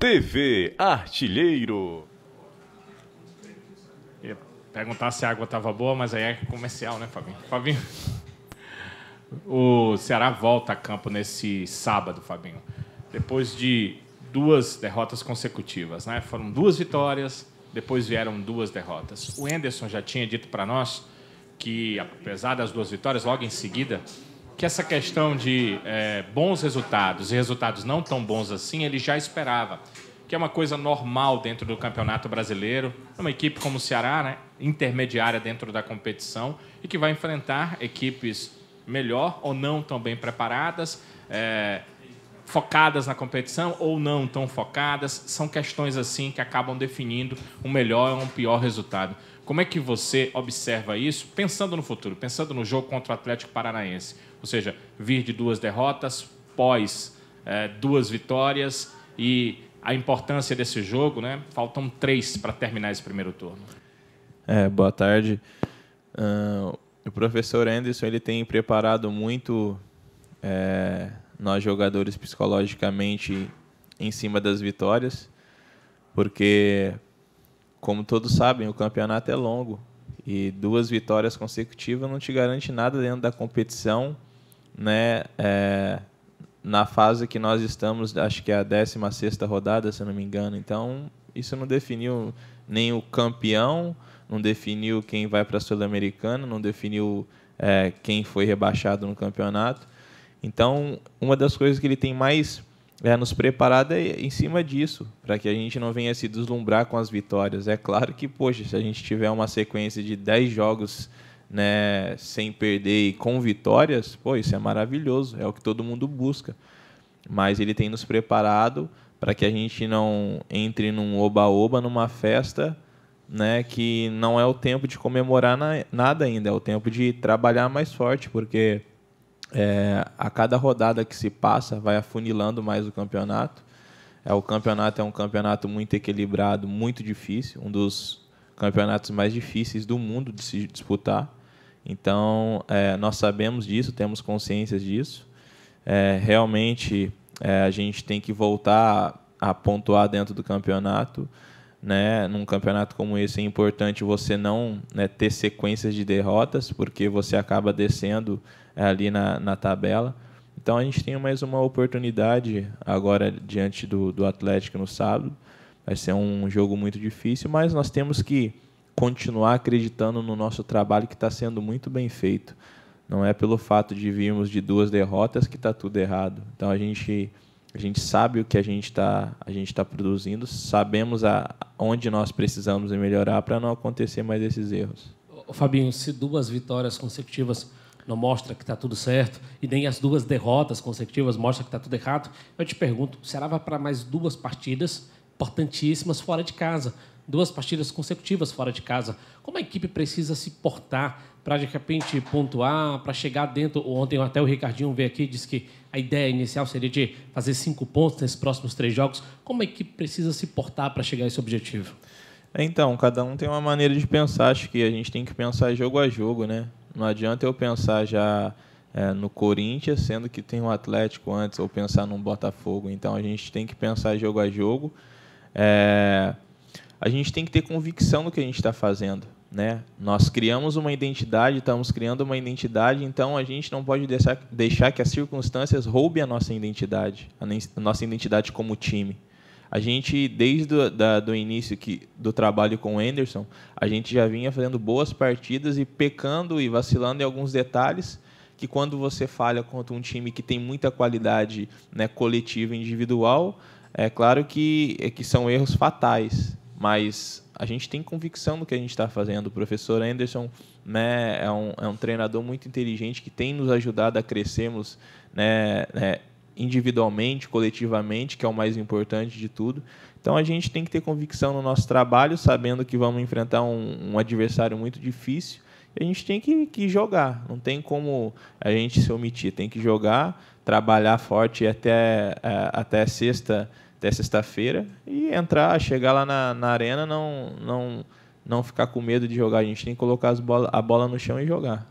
TV Artilheiro. Ia perguntar se a água estava boa, mas aí é comercial, né, Fabinho? Fabinho, o Ceará volta a campo nesse sábado, Fabinho. Depois de duas derrotas consecutivas, né? Foram duas vitórias, depois vieram duas derrotas. O Enderson já tinha dito para nós que, apesar das duas vitórias, logo em seguida que essa questão de é, bons resultados e resultados não tão bons assim, ele já esperava. Que é uma coisa normal dentro do Campeonato Brasileiro, uma equipe como o Ceará, né, intermediária dentro da competição, e que vai enfrentar equipes melhor ou não tão bem preparadas, é, focadas na competição ou não tão focadas, são questões assim que acabam definindo um melhor ou um pior resultado. Como é que você observa isso pensando no futuro, pensando no jogo contra o Atlético Paranaense? Ou seja, vir de duas derrotas, pós é, duas vitórias e a importância desse jogo, né? Faltam três para terminar esse primeiro turno. É, boa tarde. Uh, o professor Anderson ele tem preparado muito é, nós jogadores psicologicamente em cima das vitórias, porque, como todos sabem, o campeonato é longo e duas vitórias consecutivas não te garante nada dentro da competição, né? É, na fase que nós estamos, acho que é a 16 rodada, se não me engano. Então, isso não definiu nem o campeão, não definiu quem vai para a Sul-Americana, não definiu é, quem foi rebaixado no campeonato. Então, uma das coisas que ele tem mais é, nos preparado é em cima disso, para que a gente não venha se deslumbrar com as vitórias. É claro que, poxa, se a gente tiver uma sequência de 10 jogos né, sem perder e com vitórias, pô, isso é maravilhoso, é o que todo mundo busca. Mas ele tem nos preparado para que a gente não entre num oba-oba, numa festa, né, que não é o tempo de comemorar na, nada ainda, é o tempo de trabalhar mais forte, porque é, a cada rodada que se passa, vai afunilando mais o campeonato. É, o campeonato é um campeonato muito equilibrado, muito difícil, um dos campeonatos mais difíceis do mundo de se disputar. Então, é, nós sabemos disso, temos consciência disso. É, realmente, é, a gente tem que voltar a pontuar dentro do campeonato né? Num campeonato como esse é importante você não né, ter sequências de derrotas, porque você acaba descendo é, ali na, na tabela. Então a gente tem mais uma oportunidade agora diante do, do Atlético no sábado. Vai ser um jogo muito difícil, mas nós temos que continuar acreditando no nosso trabalho que está sendo muito bem feito. Não é pelo fato de virmos de duas derrotas que está tudo errado. Então a gente a gente sabe o que a gente está tá produzindo, sabemos a, onde nós precisamos melhorar para não acontecer mais esses erros. Ô, Fabinho, se duas vitórias consecutivas não mostra que está tudo certo e nem as duas derrotas consecutivas mostra que está tudo errado, eu te pergunto, será para mais duas partidas importantíssimas fora de casa. Duas partidas consecutivas fora de casa. Como a equipe precisa se portar para, de repente, pontuar, para chegar dentro? Ontem até o Ricardinho veio aqui e disse que a ideia inicial seria de fazer cinco pontos nesses próximos três jogos. Como a equipe precisa se portar para chegar a esse objetivo? É, então, cada um tem uma maneira de pensar. Acho que a gente tem que pensar jogo a jogo, né? Não adianta eu pensar já é, no Corinthians, sendo que tem o um Atlético antes, ou pensar no Botafogo. Então, a gente tem que pensar jogo a jogo. É, a gente tem que ter convicção no que a gente está fazendo. Né? Nós criamos uma identidade, estamos criando uma identidade, então a gente não pode deixar, deixar que as circunstâncias roubem a nossa identidade, a nossa identidade como time. A gente, desde o início que, do trabalho com o Anderson, a gente já vinha fazendo boas partidas e pecando e vacilando em alguns detalhes que quando você falha contra um time que tem muita qualidade né, coletiva e individual, é claro que, é que são erros fatais, mas a gente tem convicção do que a gente está fazendo. O professor Anderson né, é, um, é um treinador muito inteligente que tem nos ajudado a crescermos né, né, individualmente, coletivamente, que é o mais importante de tudo. Então a gente tem que ter convicção no nosso trabalho, sabendo que vamos enfrentar um, um adversário muito difícil a gente tem que, que jogar. Não tem como a gente se omitir. Tem que jogar, trabalhar forte até, é, até sexta, até sexta-feira e entrar, chegar lá na, na arena, não, não, não ficar com medo de jogar. A gente tem que colocar as bola, a bola no chão e jogar.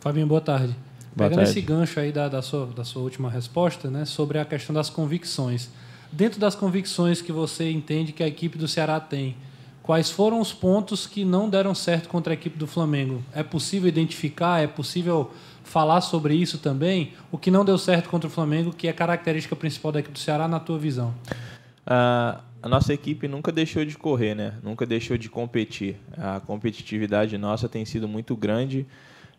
Fabinho, boa tarde. Boa Pegando tarde. esse gancho aí da, da, sua, da sua última resposta, né, sobre a questão das convicções. Dentro das convicções que você entende que a equipe do Ceará tem, Quais foram os pontos que não deram certo contra a equipe do Flamengo? É possível identificar? É possível falar sobre isso também? O que não deu certo contra o Flamengo, que é característica principal da equipe do Ceará, na tua visão? Ah, a nossa equipe nunca deixou de correr, né? Nunca deixou de competir. A competitividade nossa tem sido muito grande,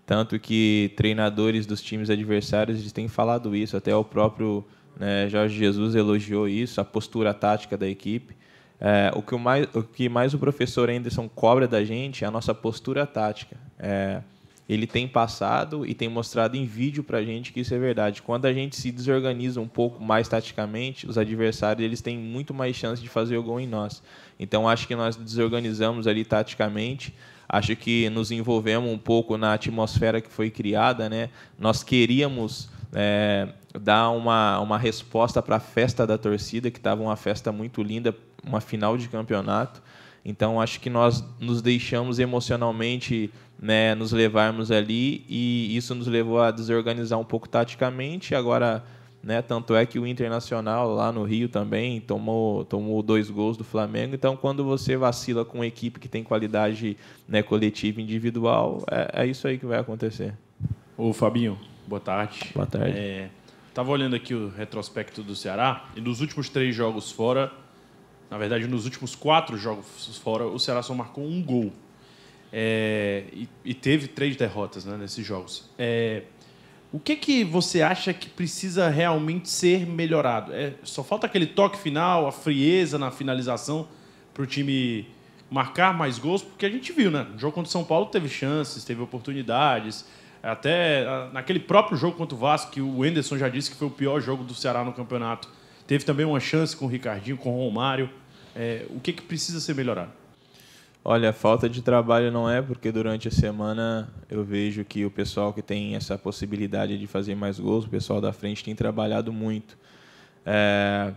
tanto que treinadores dos times adversários eles têm falado isso, até o próprio né, Jorge Jesus elogiou isso, a postura tática da equipe. É, o, que o, mais, o que mais o professor Anderson cobra da gente é a nossa postura tática. É, ele tem passado e tem mostrado em vídeo para a gente que isso é verdade. Quando a gente se desorganiza um pouco mais taticamente, os adversários eles têm muito mais chance de fazer o gol em nós. Então acho que nós desorganizamos ali taticamente. Acho que nos envolvemos um pouco na atmosfera que foi criada, né? Nós queríamos é, dar uma, uma resposta para a festa da torcida, que estava uma festa muito linda uma final de campeonato. Então acho que nós nos deixamos emocionalmente, né, nos levarmos ali e isso nos levou a desorganizar um pouco taticamente. Agora, né, tanto é que o Internacional lá no Rio também tomou tomou dois gols do Flamengo. Então quando você vacila com uma equipe que tem qualidade, né, coletiva, individual, é, é isso aí que vai acontecer. Ô Fabinho, boa tarde. Boa tarde. É, tava olhando aqui o retrospecto do Ceará e dos últimos três jogos fora na verdade, nos últimos quatro jogos fora, o Ceará só marcou um gol. É, e, e, teve três derrotas né, nesses jogos. É, o que, que você acha que precisa realmente ser melhorado? É, só falta aquele toque final, a frieza na finalização para o time marcar mais gols, porque a gente viu, né? No jogo contra o São Paulo teve chances, teve oportunidades. Até ah, naquele próprio jogo contra o Vasco, que o Enderson já disse que foi o pior jogo do Ceará no campeonato. Teve também uma chance com o Ricardinho, com o Romário é, o que, que precisa ser melhorado? Olha, falta de trabalho não é, porque durante a semana eu vejo que o pessoal que tem essa possibilidade de fazer mais gols, o pessoal da frente tem trabalhado muito. É,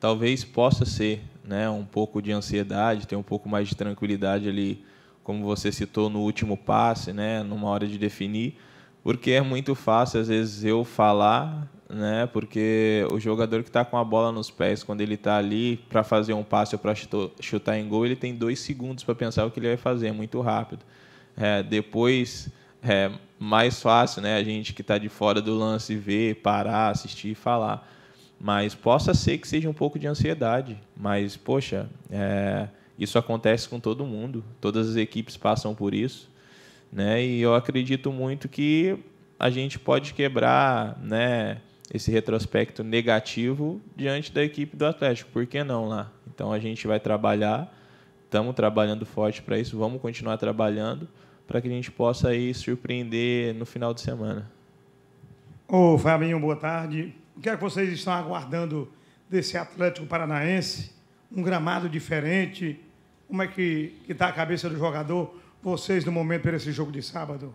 talvez possa ser né, um pouco de ansiedade, ter um pouco mais de tranquilidade ali, como você citou no último passe, né, numa hora de definir, porque é muito fácil, às vezes, eu falar né? Porque o jogador que está com a bola nos pés, quando ele está ali para fazer um passe ou para chutar em gol, ele tem dois segundos para pensar o que ele vai fazer, é muito rápido. É, depois é mais fácil, né? A gente que está de fora do lance ver, parar, assistir e falar. Mas possa ser que seja um pouco de ansiedade. Mas, poxa, é, isso acontece com todo mundo. Todas as equipes passam por isso. Né? E eu acredito muito que a gente pode quebrar né, esse retrospecto negativo diante da equipe do Atlético. Por que não lá? Então a gente vai trabalhar, estamos trabalhando forte para isso, vamos continuar trabalhando para que a gente possa aí surpreender no final de semana. Ô Fabinho, boa tarde. O que é que vocês estão aguardando desse Atlético Paranaense? Um gramado diferente? Como é que está a cabeça do jogador, vocês, no momento, para esse jogo de sábado?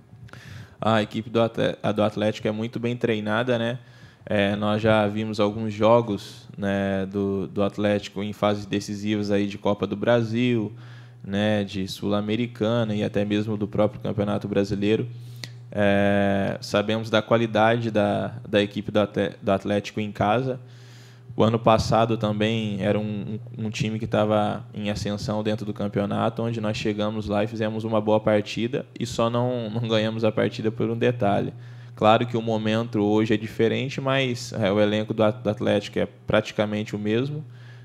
A equipe do Atlético é muito bem treinada, né? É, nós já vimos alguns jogos né, do, do Atlético em fases decisivas aí de Copa do Brasil, né, de Sul-Americana e até mesmo do próprio Campeonato Brasileiro. É, sabemos da qualidade da, da equipe do Atlético em casa. O ano passado também era um, um time que estava em ascensão dentro do campeonato, onde nós chegamos lá e fizemos uma boa partida e só não, não ganhamos a partida por um detalhe. Claro que o momento hoje é diferente, mas é, o elenco do Atlético é praticamente o mesmo,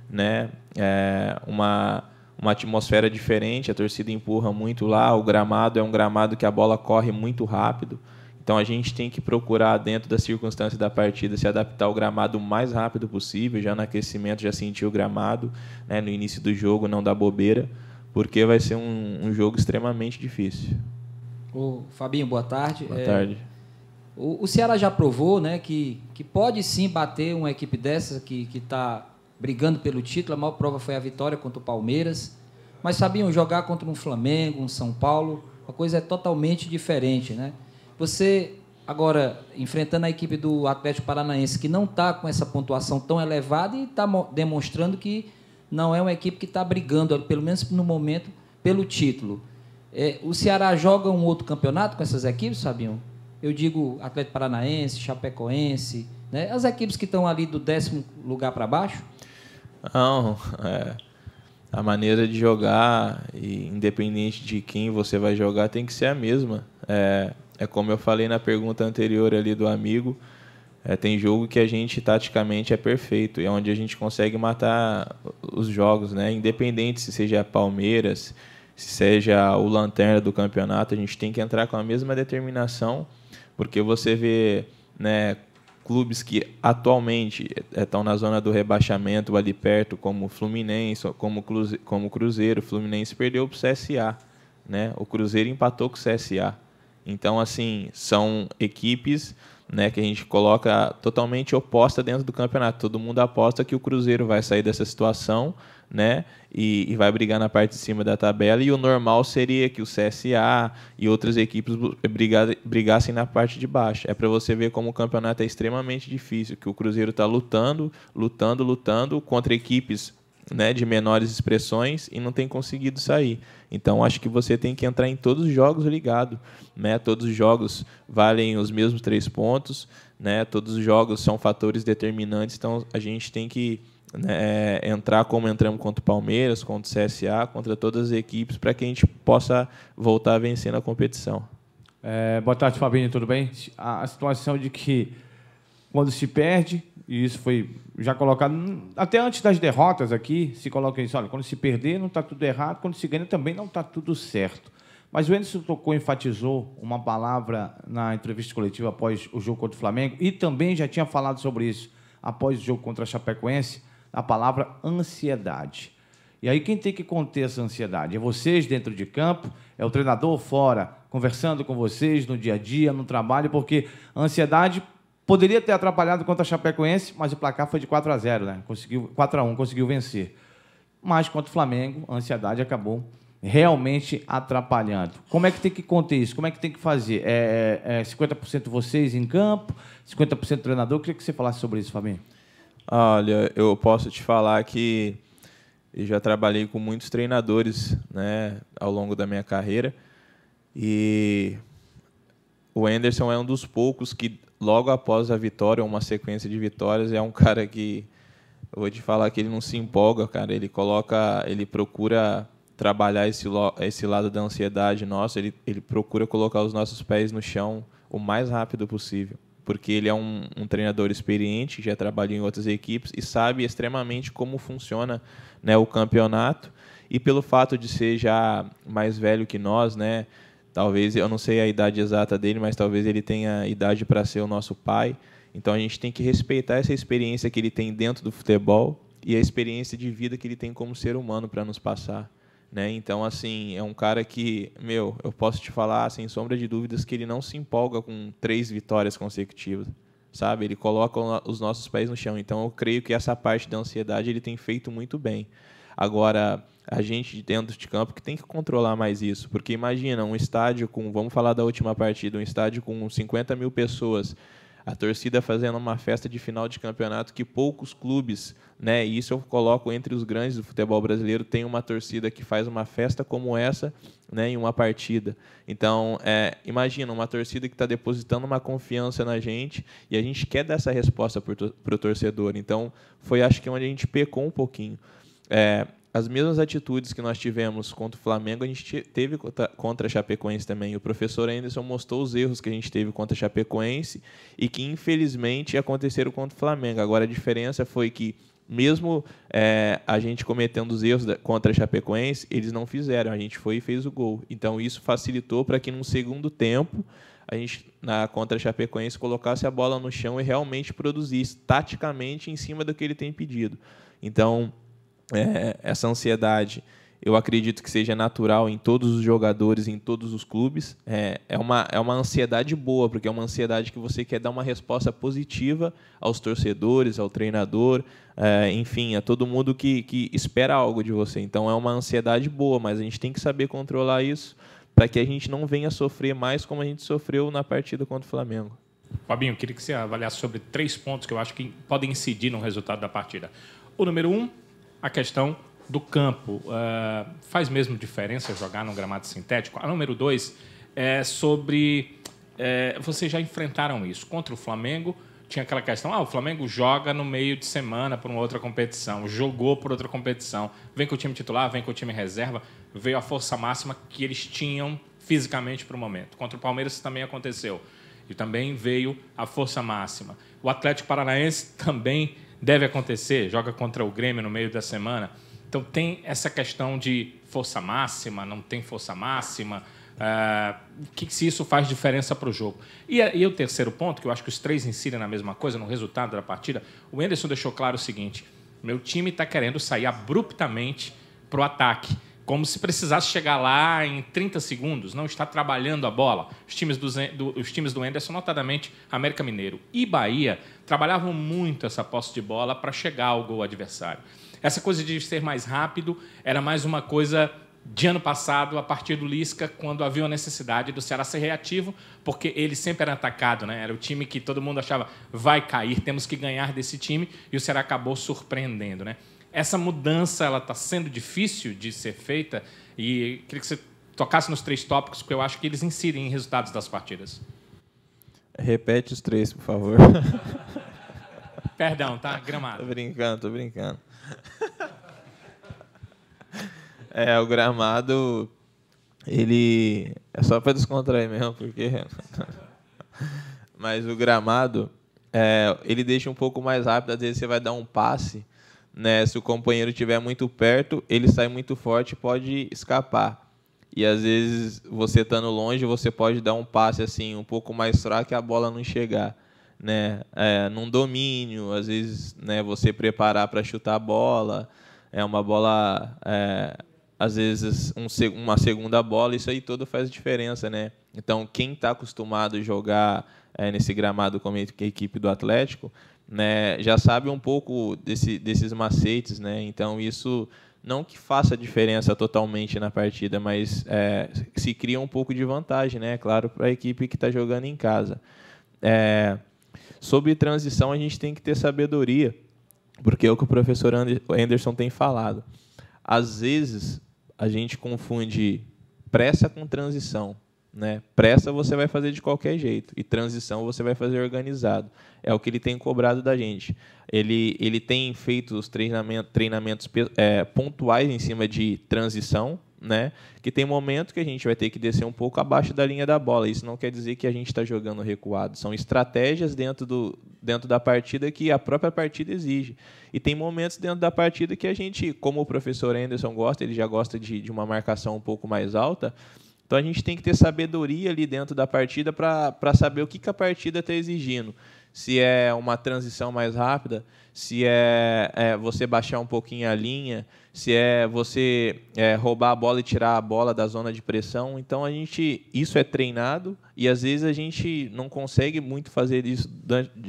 né? É uma uma atmosfera diferente, a torcida empurra muito lá, o gramado é um gramado que a bola corre muito rápido. Então a gente tem que procurar, dentro das circunstâncias da partida, se adaptar ao gramado o mais rápido possível, já no aquecimento, já sentir o gramado, né, no início do jogo, não dar bobeira, porque vai ser um, um jogo extremamente difícil. Ô, Fabinho, boa tarde. Boa é... tarde. O, o Ceará já provou né, que, que pode sim bater uma equipe dessa que está brigando pelo título. A maior prova foi a vitória contra o Palmeiras. Mas sabiam jogar contra um Flamengo, um São Paulo, a coisa é totalmente diferente. Né? Você, agora, enfrentando a equipe do Atlético Paranaense, que não está com essa pontuação tão elevada e está demonstrando que não é uma equipe que está brigando, pelo menos no momento, pelo título. É, o Ceará joga um outro campeonato com essas equipes, sabiam? Eu digo Atlético Paranaense, Chapecoense, né? as equipes que estão ali do décimo lugar para baixo? Não, é, a maneira de jogar, e independente de quem você vai jogar, tem que ser a mesma. É, é como eu falei na pergunta anterior ali do amigo, é, tem jogo que a gente taticamente é perfeito, e é onde a gente consegue matar os jogos, né? Independente se seja Palmeiras, se seja o Lanterna do campeonato, a gente tem que entrar com a mesma determinação porque você vê né, clubes que atualmente estão na zona do rebaixamento ali perto, como o Fluminense, como o Cruzeiro. O Fluminense perdeu para o CSA, né? o Cruzeiro empatou com o CSA. Então, assim, são equipes né, que a gente coloca totalmente oposta dentro do campeonato. Todo mundo aposta que o Cruzeiro vai sair dessa situação, né, e, e vai brigar na parte de cima da tabela. E o normal seria que o CSA e outras equipes brigassem na parte de baixo. É para você ver como o campeonato é extremamente difícil, que o Cruzeiro está lutando, lutando, lutando contra equipes né, de menores expressões e não tem conseguido sair. Então acho que você tem que entrar em todos os jogos ligado, né? Todos os jogos valem os mesmos três pontos, né? Todos os jogos são fatores determinantes, então a gente tem que né, é, entrar como entramos contra o Palmeiras, contra o CSA, contra todas as equipes para que a gente possa voltar a vencer na competição. É, boa tarde, Fabinho, tudo bem? A, a situação de que quando se perde, e isso foi já colocado até antes das derrotas aqui, se coloca isso, olha, quando se perder não está tudo errado, quando se ganha também não está tudo certo. Mas o Anderson tocou, enfatizou uma palavra na entrevista coletiva após o jogo contra o Flamengo e também já tinha falado sobre isso após o jogo contra a Chapecoense, a palavra ansiedade. E aí quem tem que conter essa ansiedade? É vocês dentro de campo, é o treinador fora, conversando com vocês no dia a dia, no trabalho, porque a ansiedade Poderia ter atrapalhado contra a Chapecoense, mas o placar foi de 4 a 0 né? Conseguiu 4 a 1 conseguiu vencer. Mas contra o Flamengo, a ansiedade acabou realmente atrapalhando. Como é que tem que conter isso? Como é que tem que fazer? É, é 50% é vocês em campo, 50% treinador. Eu queria que você falasse sobre isso, Fabinho. Olha, eu posso te falar que eu já trabalhei com muitos treinadores né, ao longo da minha carreira e o Anderson é um dos poucos que logo após a vitória, uma sequência de vitórias, é um cara que eu vou te falar que ele não se empolga, cara. Ele coloca, ele procura trabalhar esse, esse lado da ansiedade nossa, ele, ele procura colocar os nossos pés no chão o mais rápido possível. Porque ele é um, um treinador experiente, já trabalhou em outras equipes e sabe extremamente como funciona né, o campeonato. E pelo fato de ser já mais velho que nós, né, Talvez, eu não sei a idade exata dele, mas talvez ele tenha idade para ser o nosso pai. Então a gente tem que respeitar essa experiência que ele tem dentro do futebol e a experiência de vida que ele tem como ser humano para nos passar. Né? Então, assim, é um cara que, meu, eu posso te falar, sem sombra de dúvidas, que ele não se empolga com três vitórias consecutivas, sabe? Ele coloca os nossos pés no chão. Então, eu creio que essa parte da ansiedade ele tem feito muito bem. Agora, a gente dentro de campo que tem que controlar mais isso. Porque imagina, um estádio com, vamos falar da última partida, um estádio com 50 mil pessoas, a torcida fazendo uma festa de final de campeonato que poucos clubes, né, e isso eu coloco entre os grandes do futebol brasileiro, tem uma torcida que faz uma festa como essa né, em uma partida. Então, é, imagina uma torcida que está depositando uma confiança na gente e a gente quer dar essa resposta para o torcedor. Então, foi acho que onde a gente pecou um pouquinho. É, as mesmas atitudes que nós tivemos contra o Flamengo, a gente teve contra a Chapecoense também. O professor Anderson mostrou os erros que a gente teve contra a Chapecoense e que, infelizmente, aconteceram contra o Flamengo. Agora, a diferença foi que, mesmo é, a gente cometendo os erros contra a Chapecoense, eles não fizeram. A gente foi e fez o gol. Então, isso facilitou para que, num segundo tempo, a gente, na contra a Chapecoense, colocasse a bola no chão e realmente produzisse, taticamente, em cima do que ele tem pedido. Então é, essa ansiedade eu acredito que seja natural em todos os jogadores, em todos os clubes. É, é, uma, é uma ansiedade boa, porque é uma ansiedade que você quer dar uma resposta positiva aos torcedores, ao treinador, é, enfim, a todo mundo que, que espera algo de você. Então é uma ansiedade boa, mas a gente tem que saber controlar isso para que a gente não venha sofrer mais como a gente sofreu na partida contra o Flamengo. Fabinho, eu queria que você avaliasse sobre três pontos que eu acho que podem incidir no resultado da partida. O número um, a questão do campo. Uh, faz mesmo diferença jogar num gramado sintético? A número dois é sobre. É, vocês já enfrentaram isso contra o Flamengo? Tinha aquela questão: ah, o Flamengo joga no meio de semana por uma outra competição, jogou por outra competição, vem com o time titular, vem com o time reserva, veio a força máxima que eles tinham fisicamente para o momento. Contra o Palmeiras isso também aconteceu. E também veio a força máxima. O Atlético Paranaense também deve acontecer, joga contra o Grêmio no meio da semana. Então tem essa questão de força máxima, não tem força máxima. Uh, que, se isso faz diferença para o jogo. E, e, o terceiro ponto, que eu acho que os três incidem na mesma coisa, no resultado da partida, o Enderson deixou claro o seguinte: meu time está querendo sair abruptamente para o ataque como se precisasse chegar lá em 30 segundos, não está trabalhando a bola. Os times do, do, os times do Anderson, notadamente América Mineiro e Bahia, trabalhavam muito essa posse de bola para chegar ao gol adversário. Essa coisa de ser mais rápido era mais uma coisa de ano passado, a partir do Lisca, quando havia a necessidade do Ceará ser reativo, porque ele sempre era atacado, né? Era o time que todo mundo achava vai cair, temos que ganhar desse time, e o Ceará acabou surpreendendo, né? Essa mudança ela está sendo difícil de ser feita e queria que você tocasse nos três tópicos que eu acho que eles incidem em resultados das partidas. Repete os três, por favor. Perdão, tá? Gramado. Tô brincando, tô brincando. É, o gramado, ele. É só para descontrair mesmo, porque. Mas o gramado, é, ele deixa um pouco mais rápido, às vezes você vai dar um passe né? Se o companheiro estiver muito perto, ele sai muito forte e pode escapar. E às vezes, você estando longe, você pode dar um passe assim um pouco mais fraco e a bola não chegar. Né? É, num domínio, às vezes né, você preparar para chutar a bola, é uma bola, é, às vezes um, uma segunda bola, isso aí todo faz diferença. Né? Então, quem está acostumado a jogar é, nesse gramado com a equipe do Atlético, né, já sabe um pouco desse, desses macetes, né? Então isso não que faça diferença totalmente na partida, mas é, se cria um pouco de vantagem, né? Claro, para a equipe que está jogando em casa. É, sobre transição, a gente tem que ter sabedoria, porque é o que o professor Anderson tem falado. Às vezes, a gente confunde pressa com transição. Né? Pressa você vai fazer de qualquer jeito e transição você vai fazer organizado. É o que ele tem cobrado da gente. Ele, ele tem feito os treinamento, treinamentos é, pontuais em cima de transição, né? que tem momento que a gente vai ter que descer um pouco abaixo da linha da bola. Isso não quer dizer que a gente está jogando recuado. São estratégias dentro, do, dentro da partida que a própria partida exige. E tem momentos dentro da partida que a gente, como o professor Anderson gosta, ele já gosta de, de uma marcação um pouco mais alta então a gente tem que ter sabedoria ali dentro da partida para saber o que, que a partida está exigindo. Se é uma transição mais rápida, se é, é você baixar um pouquinho a linha, se é você é, roubar a bola e tirar a bola da zona de pressão. Então a gente isso é treinado e às vezes a gente não consegue muito fazer isso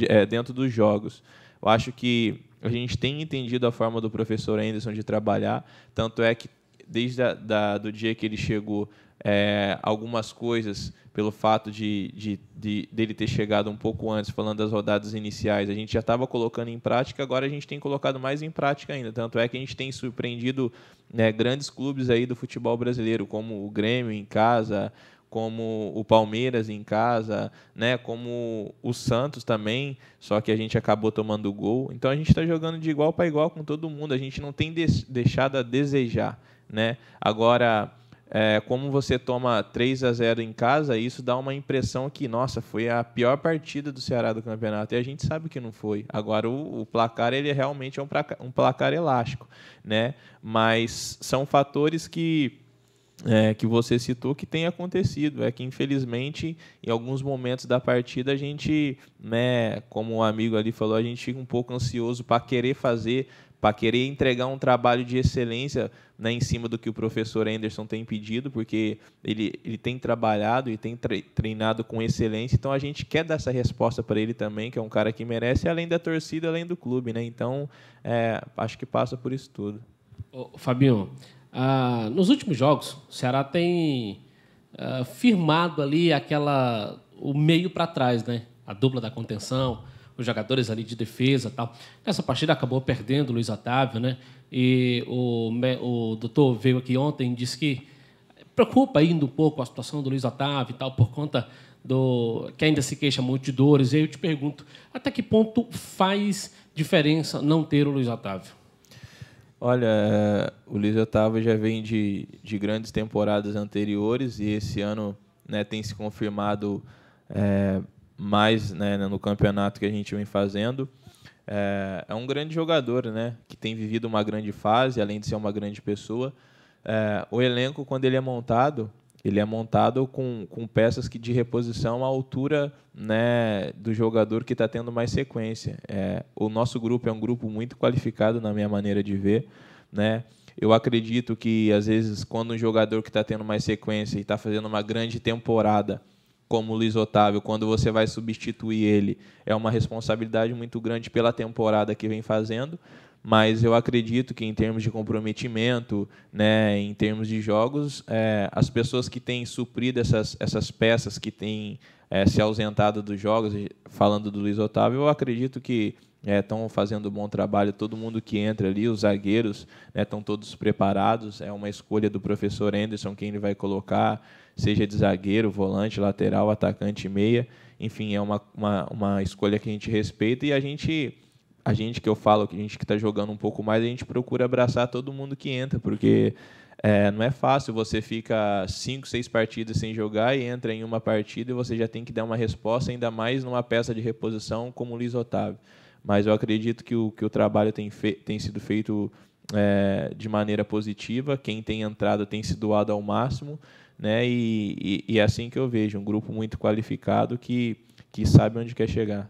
é, dentro dos jogos. Eu acho que a gente tem entendido a forma do professor Anderson de trabalhar, tanto é que desde a, da, do dia que ele chegou, é, algumas coisas pelo fato de, de, de, dele ter chegado um pouco antes, falando das rodadas iniciais. A gente já estava colocando em prática, agora a gente tem colocado mais em prática ainda. Tanto é que a gente tem surpreendido né, grandes clubes aí do futebol brasileiro, como o Grêmio em casa, como o Palmeiras em casa, né, como o Santos também, só que a gente acabou tomando gol. Então a gente está jogando de igual para igual com todo mundo. A gente não tem deixado a desejar, né? Agora é, como você toma 3 a 0 em casa, isso dá uma impressão que, nossa, foi a pior partida do Ceará do campeonato. E a gente sabe que não foi. Agora, o, o placar, ele realmente é um placar, um placar, elástico. né? Mas são fatores que. É, que você citou que tem acontecido é que infelizmente em alguns momentos da partida a gente né como o um amigo ali falou a gente fica um pouco ansioso para querer fazer para querer entregar um trabalho de excelência né, em cima do que o professor Anderson tem pedido, porque ele, ele tem trabalhado e tem treinado com excelência, então a gente quer dar essa resposta para ele também, que é um cara que merece, além da torcida, além do clube. Né? Então, é, acho que passa por isso tudo. Ô, Fabinho, ah, nos últimos jogos, o Ceará tem ah, firmado ali aquela o meio para trás, né? a dupla da contenção, os jogadores ali de defesa tal. Nessa partida acabou perdendo o Luiz Otávio, né? E o, o doutor veio aqui ontem e disse que preocupa ainda um pouco a situação do Luiz Otávio e tal, por conta do que ainda se queixa muito de dores. E aí eu te pergunto, até que ponto faz diferença não ter o Luiz Otávio? Olha, eh, o Luiz Otávio já vem de, de grandes temporadas anteriores e esse ano né, tem se confirmado é, mais né, né, no campeonato que a gente vem fazendo. É, é, um grande jogador, né? Que tem vivido uma grande fase, além de ser uma grande pessoa. É, o elenco, quando ele é montado, ele é montado com, com peças que de reposição à altura né, do jogador que está tendo mais sequência. É, o nosso grupo é um grupo muito qualificado, na minha maneira de ver, né? Eu acredito que, às vezes, quando um jogador que está tendo mais sequência e está fazendo uma grande temporada, como o Luiz Otávio, quando você vai substituir ele, é uma responsabilidade muito grande pela temporada que vem fazendo. Mas eu acredito que, em termos de comprometimento, né, em termos de jogos, é, as pessoas que têm suprido essas, essas peças, que têm é, se ausentado dos jogos, falando do Luiz Otávio, eu acredito que estão é, fazendo um bom trabalho. Todo mundo que entra ali, os zagueiros, estão né, todos preparados. É uma escolha do professor Anderson quem ele vai colocar seja de zagueiro, volante, lateral, atacante, meia. Enfim, é uma, uma, uma escolha que a gente respeita e a gente a gente que eu falo, que a gente que está jogando um pouco mais, a gente procura abraçar todo mundo que entra, porque é, não é fácil, você fica cinco, seis partidas sem jogar e entra em uma partida e você já tem que dar uma resposta, ainda mais numa peça de reposição como o Luiz Otávio. Mas eu acredito que o, que o trabalho tem, tem sido feito é, de maneira positiva, quem tem entrado tem se doado ao máximo, né? E, e, e, é assim que eu vejo, um grupo muito qualificado que, que sabe onde quer chegar.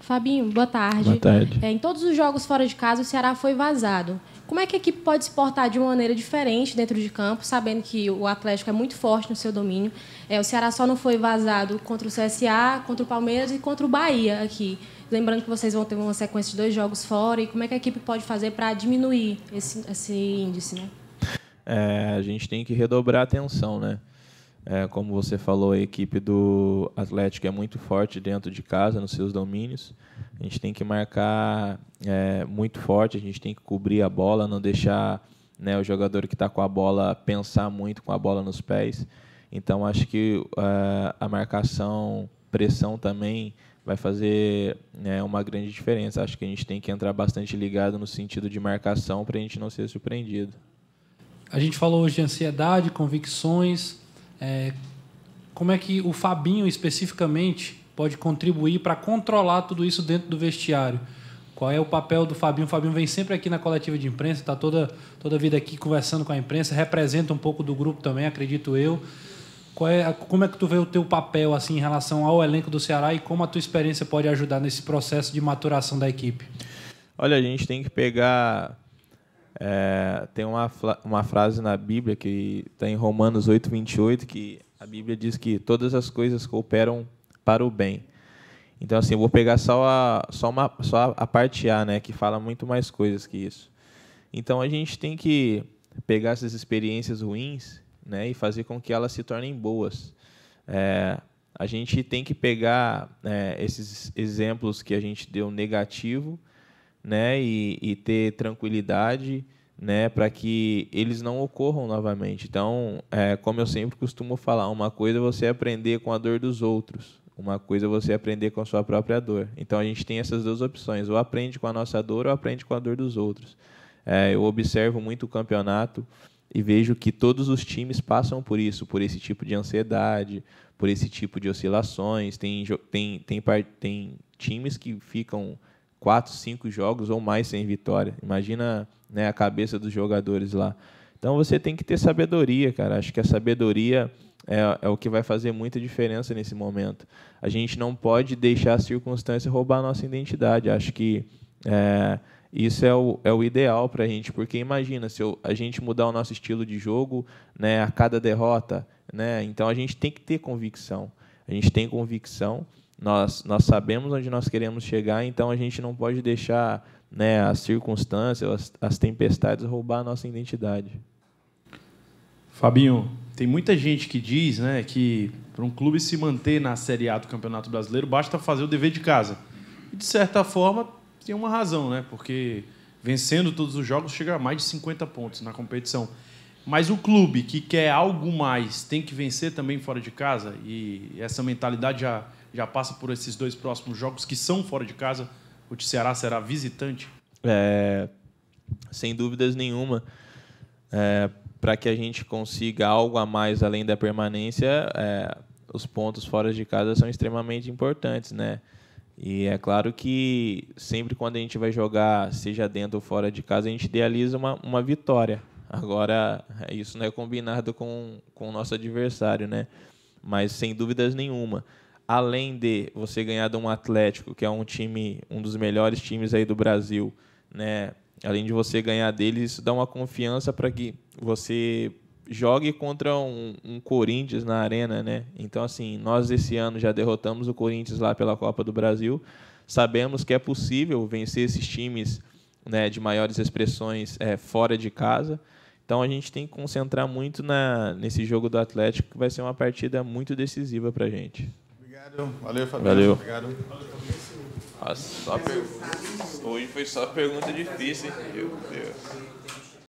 Fabinho, boa tarde. Boa tarde. É, em todos os jogos fora de casa, o Ceará foi vazado. Como é que a equipe pode se portar de uma maneira diferente dentro de campo, sabendo que o Atlético é muito forte no seu domínio? É, o Ceará só não foi vazado contra o CSA, contra o Palmeiras e contra o Bahia aqui. Lembrando que vocês vão ter uma sequência de dois jogos fora. E como é que a equipe pode fazer para diminuir esse, esse índice? Né? é, a gente tem que redobrar a atenção, né? É, como você falou, a equipe do Atlético é muito forte dentro de casa, nos seus domínios. A gente tem que marcar é, muito forte, a gente tem que cobrir a bola, não deixar né, o jogador que está com a bola pensar muito com a bola nos pés. Então, acho que é, a marcação, pressão também vai fazer né, uma grande diferença. Acho que a gente tem que entrar bastante ligado no sentido de marcação para a gente não ser surpreendido. A gente falou hoje de ansiedade, convicções. É, como é que o Fabinho, especificamente, pode contribuir para controlar tudo isso dentro do vestiário? Qual é o papel do Fabinho? O Fabinho vem sempre aqui na coletiva de imprensa, está toda, toda a vida aqui conversando com a imprensa, representa um pouco do grupo também, acredito eu. É, como é que tu vê o teu papel assim em relação ao elenco do Ceará e como a tua experiência pode ajudar nesse processo de maturação da equipe? Olha, a gente tem que pegar é, tem uma, uma frase na Bíblia que está em Romanos 8, 28, que a Bíblia diz que todas as coisas cooperam para o bem. Então, assim, eu vou pegar só a, só uma, só a parte A, né, que fala muito mais coisas que isso. Então, a gente tem que pegar essas experiências ruins né, e fazer com que elas se tornem boas. É, a gente tem que pegar é, esses exemplos que a gente deu negativo né, e, e ter tranquilidade né, para que eles não ocorram novamente. Então, é, como eu sempre costumo falar, uma coisa é você aprender com a dor dos outros, uma coisa é você aprender com a sua própria dor. Então, a gente tem essas duas opções: ou aprende com a nossa dor ou aprende com a dor dos outros. É, eu observo muito o campeonato e vejo que todos os times passam por isso, por esse tipo de ansiedade, por esse tipo de oscilações. Tem, tem, tem, tem times que ficam quatro, cinco jogos ou mais sem vitória. Imagina né, a cabeça dos jogadores lá. Então você tem que ter sabedoria, cara. Acho que a sabedoria é, é, o que vai fazer muita diferença nesse momento. A gente não pode deixar a circunstância roubar a nossa identidade. Acho que é, isso é o, é o ideal para a gente, porque imagina se eu, a gente mudar o nosso estilo de jogo né, a cada derrota. Né? Então a gente tem que ter convicção. A gente tem convicção nós, nós sabemos onde nós queremos chegar, então a gente não pode deixar né, as circunstâncias, as, as tempestades roubar a nossa identidade. Fabinho, tem muita gente que diz né, que para um clube se manter na Série A do Campeonato Brasileiro basta fazer o dever de casa. E, de certa forma, tem uma razão, né? porque vencendo todos os jogos chega a mais de 50 pontos na competição. Mas o clube que quer algo mais tem que vencer também fora de casa e essa mentalidade já já passa por esses dois próximos jogos que são fora de casa. O de Ceará será visitante? É, sem dúvidas nenhuma. É, Para que a gente consiga algo a mais além da permanência, é, os pontos fora de casa são extremamente importantes, né? E é claro que sempre quando a gente vai jogar, seja dentro ou fora de casa, a gente idealiza uma, uma vitória. Agora, é, isso não é combinado com, com o nosso adversário, né? Mas sem dúvidas nenhuma além de você ganhar de um Atlético, que é um time, um dos melhores times aí do Brasil, né? Além de você ganhar deles, dá uma confiança para que você jogue contra um, um, Corinthians na arena, né? Então, assim, nós esse ano já derrotamos o Corinthians lá pela Copa do Brasil. Sabemos que é possível vencer esses times né, de maiores expressões é, fora de casa. Então a gente tem que concentrar muito na, nesse jogo do Atlético, que vai ser uma partida muito decisiva para a gente. Obrigado. Valeu, Fabrício. Valeu. Obrigado. só per... Hoje foi só pergunta difícil, hein? Meu Deus.